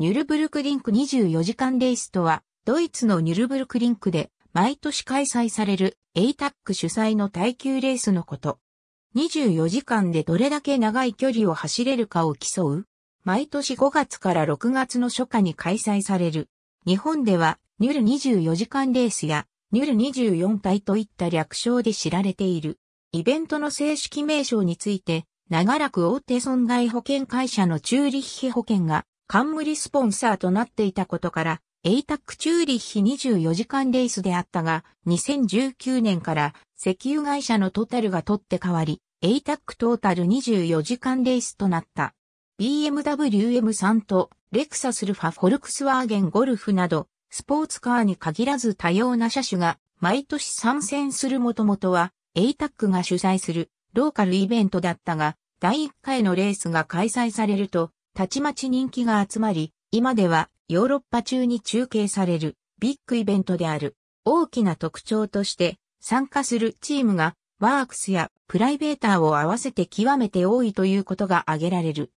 ニュルブルクリンク24時間レースとは、ドイツのニュルブルクリンクで毎年開催される ATAC 主催の耐久レースのこと。24時間でどれだけ長い距離を走れるかを競う。毎年5月から6月の初夏に開催される。日本ではニュル24時間レースやニュル24体といった略称で知られている。イベントの正式名称について、長らく大手損害保険会社のチューリッヒ保険が冠スポンサーとなっていたことから、エイタックチューリッヒ24時間レースであったが、2019年から石油会社のトタルが取って代わり、エイタックトータル24時間レースとなった。BMW M3 とレクサスルファフォルクスワーゲンゴルフなど、スポーツカーに限らず多様な車種が毎年参戦するもともとは、エイタックが主催するローカルイベントだったが、第1回のレースが開催されると、たちまち人気が集まり、今ではヨーロッパ中に中継されるビッグイベントである。大きな特徴として参加するチームがワークスやプライベーターを合わせて極めて多いということが挙げられる。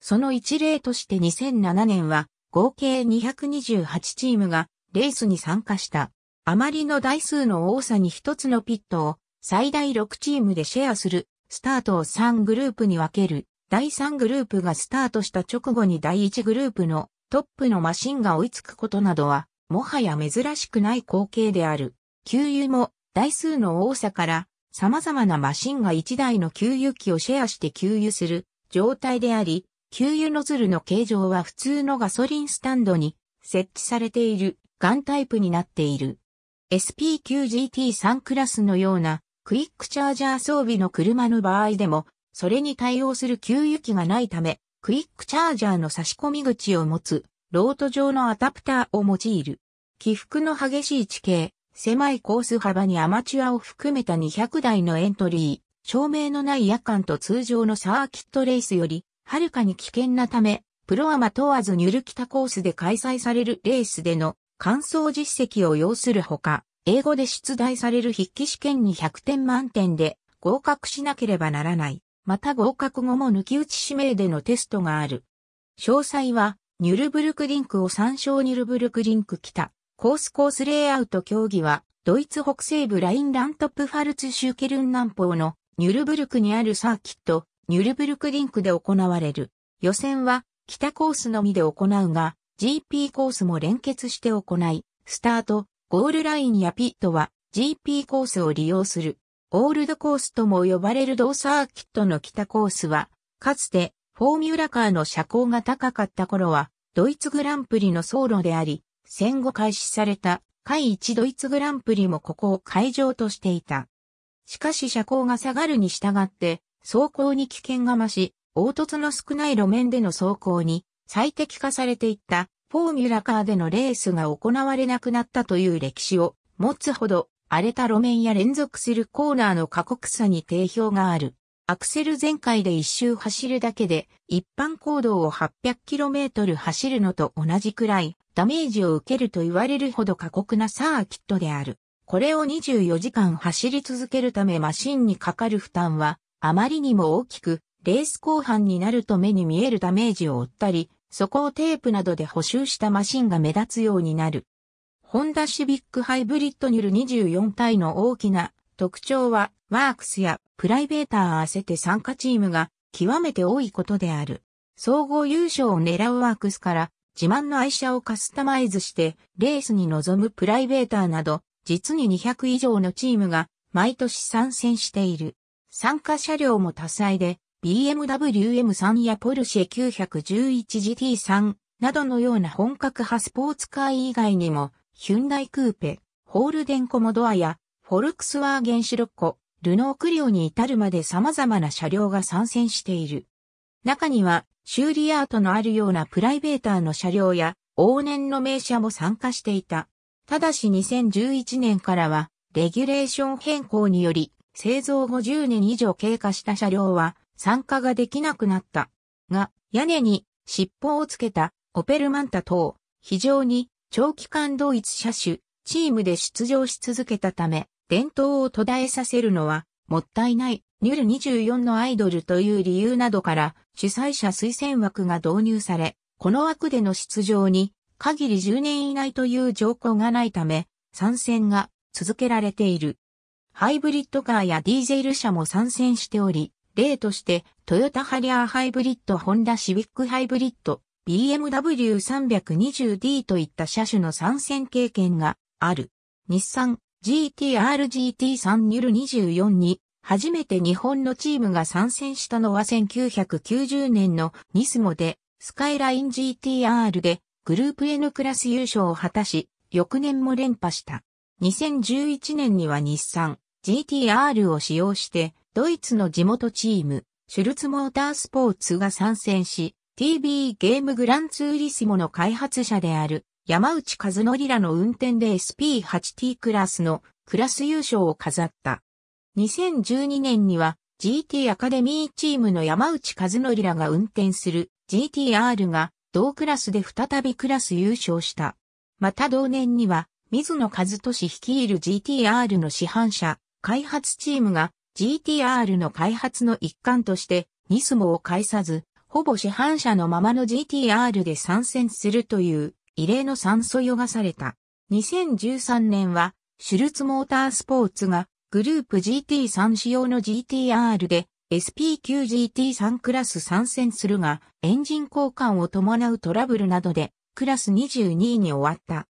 その一例として2007年は合計228チームがレースに参加した。あまりの台数の多さに一つのピットを最大6チームでシェアするスタートを3グループに分ける第3グループがスタートした直後に第1グループのトップのマシンが追いつくことなどは、もはや珍しくない光景である。給油も台数の多さから様々なマシンが1台の給油機をシェアして給油する状態であり、給油ノズルの形状は普通のガソリンスタンドに設置されているガンタイプになっている。SP9GT3 クラスのようなクイックチャージャー装備の車の場合でもそれに対応する給油機がないため、クイックチャージャーの差し込み口を持つ、ロート状のアダプターを用いる。起伏の激しい地形、狭いコース幅にアマチュアを含めた200台のエントリー、照明のない夜間と通常のサーキットレースより、はるかに危険なため、プロアマ問わずニュルキタコースで開催されるレースでの完走実績を要するほか、英語で出題される筆記試験に100点満点で合格しなければならない。また合格後も抜き打ち指名でのテストがある。詳細は、ニュルブルクリンクを参照ニュルブルクリンク北、コースコースレイアウト競技は、ドイツ北西部ラインラントップファルツシュケルン南方のニュルブルクにあるサーキット、ニュルブルクリンクで行われる。予選は、北コースのみで行うが、GP コースも連結して行い、スタート、ゴールラインやピットは GP コースを利用する。オールドコースとも呼ばれる同サーキットの北コースは、かつてフォーミュラカーの車高が高かった頃は、ドイツグランプリの走路であり、戦後開始された、海一ドイツグランプリもここを会場としていた。しかし車高が下がるに従って、走行に危険が増し、凹凸の少ない路面での走行に最適化されていったフォーミュラカーでのレースが行われなくなったという歴史を持つほど荒れた路面や連続するコーナーの過酷さに定評がある。アクセル全開で一周走るだけで、一般行動を 800km 走るのと同じくらい、ダメージを受けると言われるほど過酷なサーキットである。これを24時間走り続けるためマシンにかかる負担は、あまりにも大きく、レース後半になると目に見えるダメージを負ったり、そこをテープなどで補修したマシンが目立つようになる。ホンダシビックハイブリッドニュル24体の大きな特徴は、ワークスやプライベーター合わせて参加チームが極めて多いことである。総合優勝を狙うワークスから、自慢の愛車をカスタマイズして、レースに臨むプライベーターなど、実に200以上のチームが、毎年参戦している。参加車両も多彩で、BMW M3 やポルシェ 911GT3 などのような本格派スポーツカー以外にも、ヒュンダイクーペ、ホールデンコモドアや、フォルクスワーゲンシロッコ、ルノークリオに至るまで様々な車両が参戦している。中には、修理アートのあるようなプライベーターの車両や、往年の名車も参加していた。ただし2011年からは、レギュレーション変更により、製造後10年以上経過した車両は、参加ができなくなった。が、屋根に尻尾をつけたオペルマンタ等、非常に長期間ドイツ車種、チームで出場し続けたため、伝統を途絶えさせるのは、もったいない、ニュル24のアイドルという理由などから、主催者推薦枠が導入され、この枠での出場に、限り10年以内という条項がないため、参戦が続けられている。ハイブリッドカーやディーゼル車も参戦しており、例として、トヨタハリアーハイブリッド、ホンダシビックハイブリッド、BMW320D といった車種の参戦経験がある。日産 GTR-GT3 ニュル24に初めて日本のチームが参戦したのは1990年のニスモでスカイライン GTR でグループ N クラス優勝を果たし、翌年も連覇した。2011年には日産 GTR を使用してドイツの地元チームシュルツモータースポーツが参戦し、TB ゲームグランツーリスモの開発者である山内和則らの運転で SP8T クラスのクラス優勝を飾った。2012年には GT アカデミーチームの山内和則らが運転する GTR が同クラスで再びクラス優勝した。また同年には水野和俊率いる GTR の市販車開発チームが GTR の開発の一環としてニスモを介さずほぼ市販車のままの GTR で参戦するという異例の酸素ヨされた。2013年は、シュルツモータースポーツがグループ GT3 仕様の GTR で SP9GT3 クラス参戦するが、エンジン交換を伴うトラブルなどでクラス22位に終わった。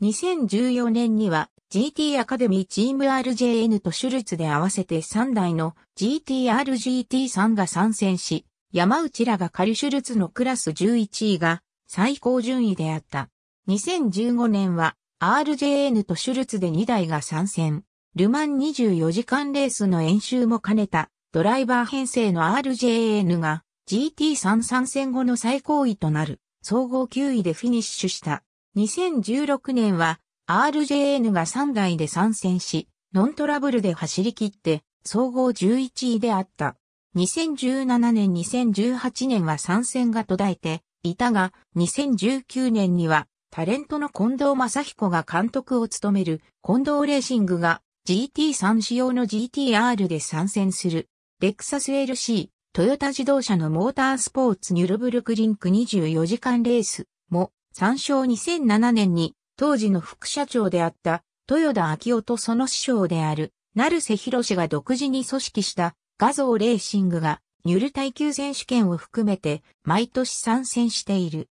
2014年には GT アカデミーチーム RJN とシュルツで合わせて3台の GTRGT3 が参戦し、山内らがカリシュルツのクラス11位が最高順位であった。2015年は RJN とシュルツで2台が参戦。ルマン24時間レースの演習も兼ねたドライバー編成の RJN が GT3 参戦後の最高位となる総合9位でフィニッシュした。2016年は RJN が3台で参戦し、ノントラブルで走り切って総合11位であった。2017年2018年は参戦が途絶えていたが、2019年にはタレントの近藤正彦が監督を務める近藤レーシングが GT3 仕様の GTR で参戦する。レクサス LC、トヨタ自動車のモータースポーツニュルブルクリンク24時間レースも参照2007年に当時の副社長であった豊田昭夫とその師匠である成瀬博士が独自に組織した画像レーシングがニュル耐久選手権を含めて毎年参戦している。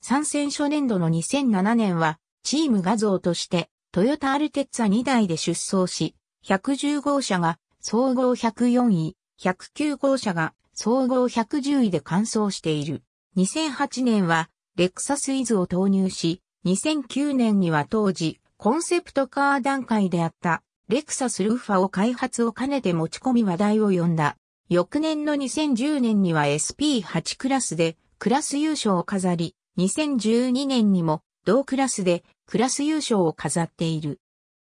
参戦初年度の2007年はチーム画像としてトヨタアルテッツァ2台で出走し、110号車が総合104位、109号車が総合110位で完走している。2008年はレクサスイズを投入し、2009年には当時コンセプトカー段階であったレクサスルーファを開発を兼ねて持ち込み話題を呼んだ。翌年の2010年には SP8 クラスでクラス優勝を飾り、2012年にも同クラスでクラス優勝を飾っている。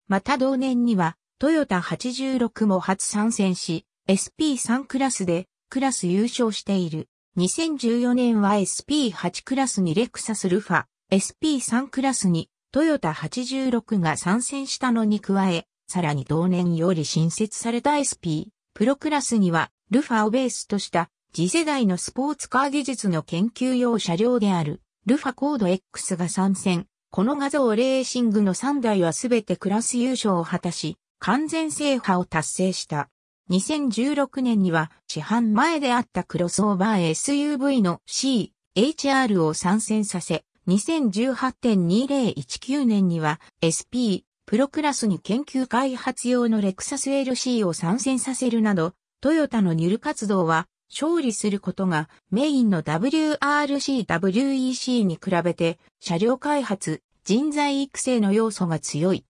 また同年にはトヨタ86も初参戦し、SP3 クラスでクラス優勝している。2014年は SP8 クラスにレクサスルファ、SP3 クラスにトヨタ86が参戦したのに加え、さらに同年より新設された SP、プロクラスには、ルファをベースとした次世代のスポーツカー技術の研究用車両である、ルファコード X が参戦。この画像レーシングの3台はすべてクラス優勝を果たし、完全制覇を達成した。2016年には市販前であったクロスオーバー SUV の C、HR を参戦させ、2018.2019年には SP、プロクラスに研究開発用のレクサス LC を参戦させるなど、トヨタのニュル活動は勝利することがメインの WRC-WEC に比べて車両開発、人材育成の要素が強い。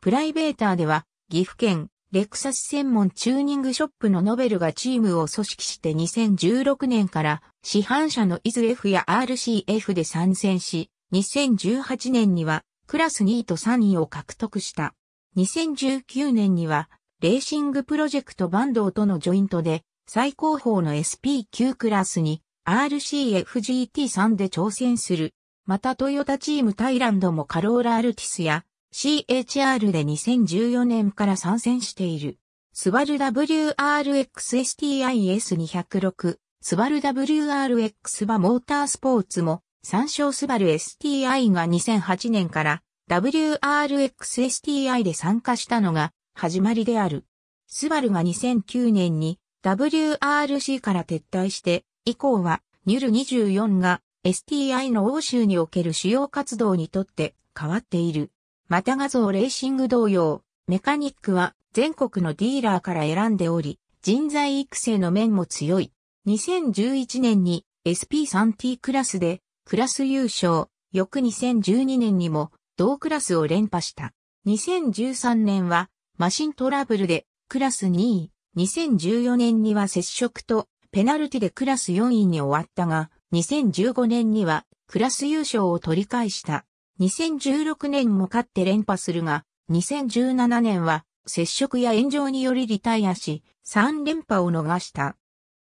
プライベーターでは岐阜県レクサス専門チューニングショップのノベルがチームを組織して2016年から市販車の IZF や RCF で参戦し、2018年にはクラス2位と3位を獲得した。2019年には、レーシングプロジェクトバンドとのジョイントで、最高峰の SP9 クラスに RCFGT3 で挑戦する。またトヨタチームタイランドもカローラアルティスや CHR で2014年から参戦している。スバル WRXSTIS206、スバル WRX バモータースポーツも参照スバル STI が2008年から WRXSTI で参加したのが始まりである。スバルが2009年に WRC から撤退して以降はニュル24が STI の欧州における主要活動にとって変わっている。また画像レーシング同様、メカニックは全国のディーラーから選んでおり、人材育成の面も強い。2011年に SP3T クラスでクラス優勝、翌2012年にも同クラスを連覇した。2013年はマシントラブルでクラス2位、2014年には接触とペナルティでクラス4位に終わったが、2015年にはクラス優勝を取り返した。2016年も勝って連覇するが、2017年は接触や炎上によりリタイアし、3連覇を逃した。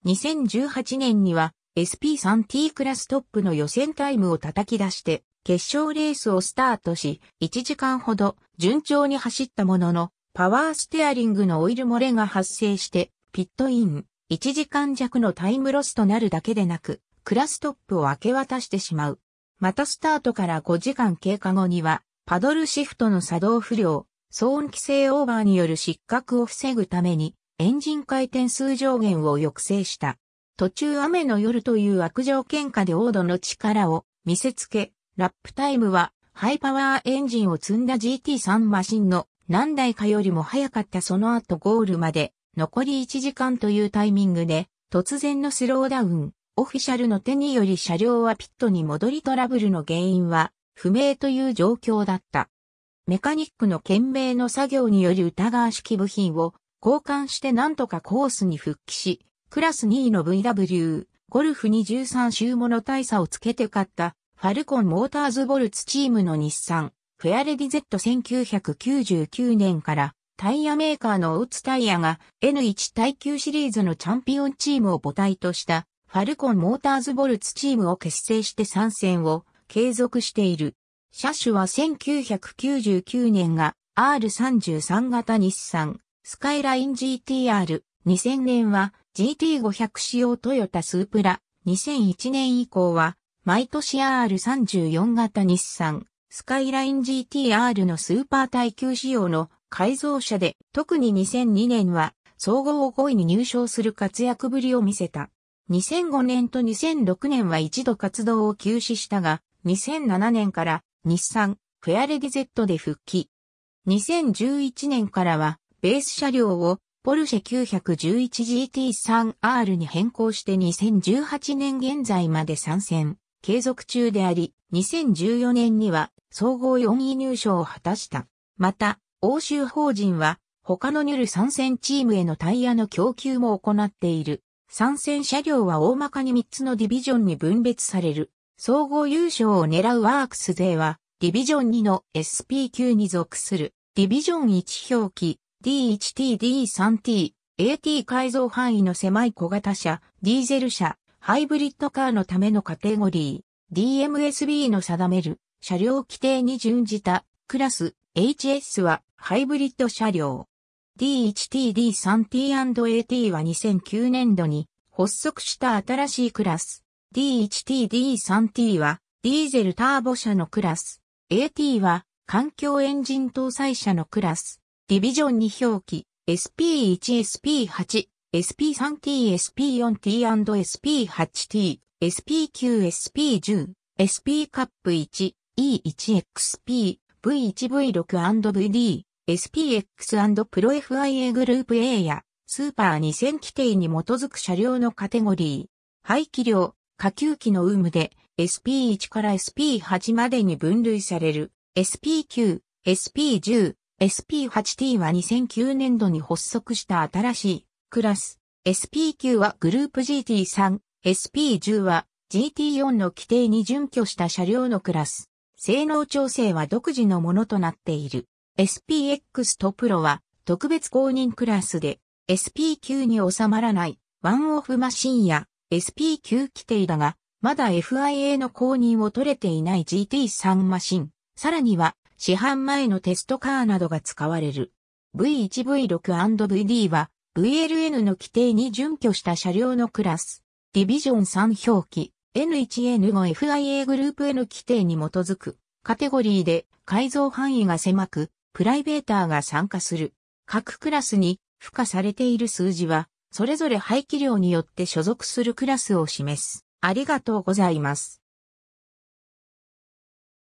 2018年には SP3T クラストップの予選タイムを叩き出して、決勝レースをスタートし、1時間ほど順調に走ったものの、パワーステアリングのオイル漏れが発生して、ピットイン、1時間弱のタイムロスとなるだけでなく、クラストップを明け渡してしまう。またスタートから5時間経過後には、パドルシフトの作動不良、騒音規制オーバーによる失格を防ぐために、エンジン回転数上限を抑制した。途中雨の夜という悪条件下でオードの力を見せつけ、ラップタイムはハイパワーエンジンを積んだ GT3 マシンの何台かよりも早かったその後ゴールまで残り1時間というタイミングで突然のスローダウン、オフィシャルの手により車両はピットに戻りトラブルの原因は不明という状況だった。メカニックの懸命の作業により疑わしき部品を交換して何とかコースに復帰し、クラス2位の VW、ゴルフ23周もの大差をつけて勝った、ファルコンモーターズボルツチームの日産、フェアレディ Z1999 年から、タイヤメーカーのオーツタイヤが N1 耐久シリーズのチャンピオンチームを母体としたファルコンモーターズボルツチームを結成して参戦を継続している。車種は1999年が R33 型日産スカイライン GTR、2000年は GT500 仕様トヨタスープラ、2001年以降は、毎年 R34 型日産、スカイライン GTR のスーパー耐久仕様の改造車で、特に2002年は、総合5位に入賞する活躍ぶりを見せた。2005年と2006年は一度活動を休止したが、2007年から日産フェアレディ Z で復帰。2011年からはベース車両をポルシェ 911GT3R に変更して2018年現在まで参戦、継続中であり、2014年には総合4位入賞を果たした。また、欧州法人は他のニュル参戦チームへのタイヤの供給も行っている。参戦車両は大まかに3つのディビジョンに分別される。総合優勝を狙うワークス勢は、ディビジョン2の s p 級に属する、ディビジョン1表記、D1T、D3T、AT 改造範囲の狭い小型車、ディーゼル車、ハイブリッドカーのためのカテゴリー、DMSB の定める車両規定に準じたクラス HS はハイブリッド車両。D1T、D3T&AT は2009年度に発足した新しいクラス。D1T、D3T はディーゼルターボ車のクラス。AT は環境エンジン搭載車のクラス。ディビジョンに表記、SP1、SP8、SP3T、SP4T& SP8T、SP9、SP10、SP カップ1、E1XP、V1V6&VD、SPX& プロ FIA グループ A や、スーパー2000規定に基づく車両のカテゴリー、排気量、下級機の有無で SP1 から SP8 までに分類される SP9、SP10、SP8T は2009年度に発足した新しいクラス。SP9 はグループ GT3、SP10 は GT4 の規定に準拠した車両のクラス。性能調整は独自のものとなっている。SPX と Pro は特別公認クラスで SP9 に収まらないワンオフマシンや SP9 規定だがまだ FIA の公認を取れていない GT3 マシン。さらには市販前のテストカーなどが使われる。V1V6&VD は VLN の規定に準拠した車両のクラス。ディビジョン3表記 N1N5FIA グループ N 規定に基づくカテゴリーで改造範囲が狭くプライベーターが参加する。各クラスに付加されている数字はそれぞれ排気量によって所属するクラスを示す。ありがとうございます。